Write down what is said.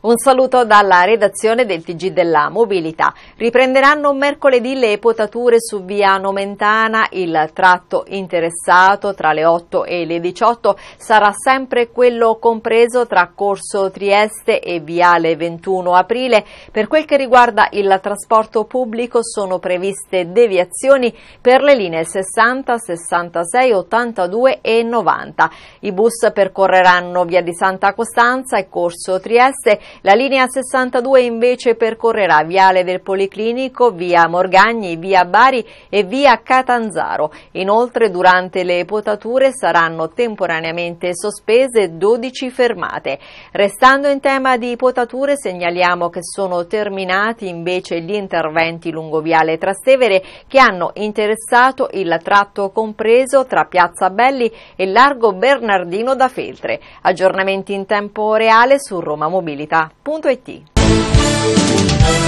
Un saluto dalla redazione del Tg della Mobilità. Riprenderanno mercoledì le potature su via Nomentana. Il tratto interessato tra le 8 e le 18 sarà sempre quello compreso tra Corso Trieste e Viale 21 Aprile. Per quel che riguarda il trasporto pubblico sono previste deviazioni per le linee 60, 66, 82 e 90. I bus percorreranno via di Santa Costanza e Corso Trieste la linea 62 invece percorrerà Viale del Policlinico, Via Morgagni, Via Bari e Via Catanzaro. Inoltre durante le potature saranno temporaneamente sospese 12 fermate. Restando in tema di potature segnaliamo che sono terminati invece gli interventi lungo Viale Trastevere che hanno interessato il tratto compreso tra Piazza Belli e Largo Bernardino da Feltre. Aggiornamenti in tempo reale su Roma Mobilità libertà.it.